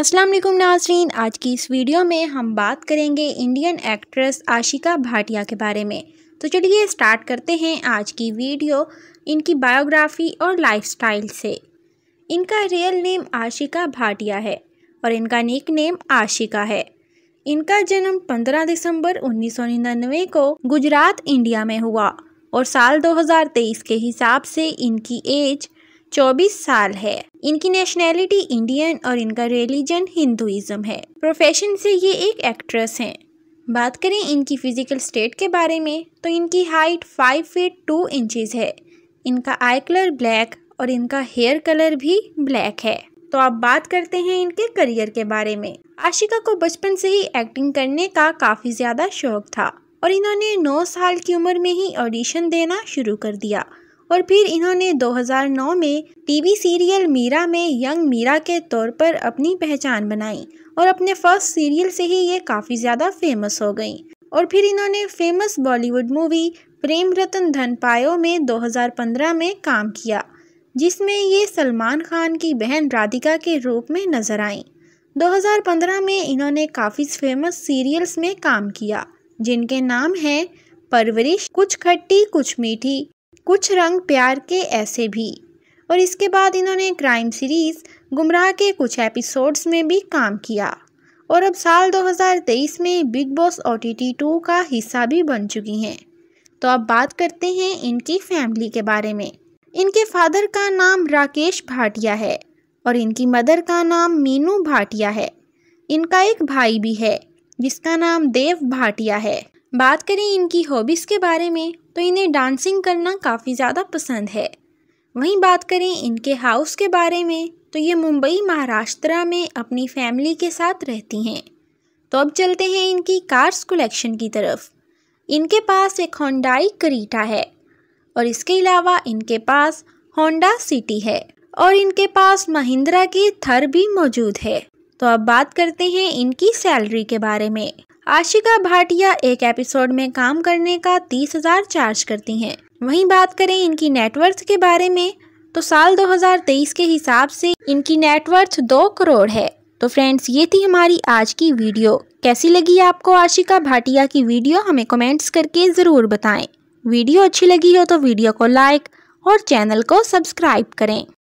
अस्सलाम वालेकुम नाजरीन आज की इस वीडियो में हम बात करेंगे इंडियन एक्ट्रेस आशिका भाटिया के बारे में तो चलिए स्टार्ट करते हैं आज की वीडियो इनकी बायोग्राफी और लाइफस्टाइल से इनका रियल नेम आशिका भाटिया है और इनका निक नेम आशिका है इनका जन्म 15 दिसंबर 1999 को गुजरात इंडिया में हुआ और साल 2023 के हिसाब से इनकी एज चौबीस साल है इनकी नेशनैलिटी इंडियन और इनका रिलीजन हिंदुजम है प्रोफेशन से ये एक एक्ट्रेस हैं बात करें इनकी फिजिकल स्टेट के बारे में तो इनकी height five feet two inches है इनका आई कलर ब्लैक और इनका हेयर कलर भी ब्लैक है तो आप बात करते हैं इनके करियर के बारे में आशिका को बचपन से ही एक्टिंग करने का काफ़ी ज़्यादा शौक था और इन्होंने 9 साल की उम्र में ही ऑडिशन देना शुरू कर दिया और फिर इन्होंने 2009 में टीवी सीरियल मीरा में यंग मीरा के तौर पर अपनी पहचान बनाई और अपने फर्स्ट सीरियल से ही ये काफ़ी ज़्यादा फेमस हो गई और फिर इन्होंने famous Bollywood movie Prem Ratan Dhan Payo में 2015 में काम किया जिसमें ये सलमान खान की बहन राधिका के रूप में नजर आईं 2015 में इन्होंने काफ़ी फेमस सीरियल्स में काम किया जिनके नाम हैं परवरिश कुछ खट्टी कुछ मीठी कुछ रंग प्यार के ऐसे भी और इसके बाद इन्होंने क्राइम सीरीज़ गुमराह के कुछ एपिसोड्स में भी काम किया और अब साल 2023 में Bigg Boss O T T two का हिस्सा भी बन चुकी हैं तो अब बात करते हैं इनकी फैमिली के बारे में इनके फादर का नाम राकेश भाटिया है और इनकी मदर का नाम मीनू भाटिया है इनका एक भाई भी है जिसका नाम देव भाटिया है बात करें इनकी हॉबीज़ के बारे में तो इन्हें डांसिंग करना काफ़ी ज़्यादा पसंद है वहीं बात करें इनके हाउस के बारे में तो ये मुंबई महाराष्ट्र में अपनी फैमिली के साथ रहती हैं तो अब चलते हैं इनकी कार्स कलेक्शन की तरफ इनके पास एक होंडाई करीटा है और इसके अलावा इनके पास होंडा सिटी है और इनके पास महिंद्रा की थर भी मौजूद है तो अब बात करते हैं इनकी सैलरी के बारे में आशिका भाटिया एक एपिसोड में काम करने का तीस हजार चार्ज करती हैं वहीं बात करें इनकी नेटवर्थ के बारे में तो साल 2023 के हिसाब से इनकी नेटवर्थ दो करोड़ है तो फ्रेंड्स ये थी हमारी आज की वीडियो कैसी लगी आपको आशिका भाटिया की वीडियो हमें कमेंट्स करके ज़रूर बताएं वीडियो अच्छी लगी हो तो वीडियो को लाइक और चैनल को सब्सक्राइब करें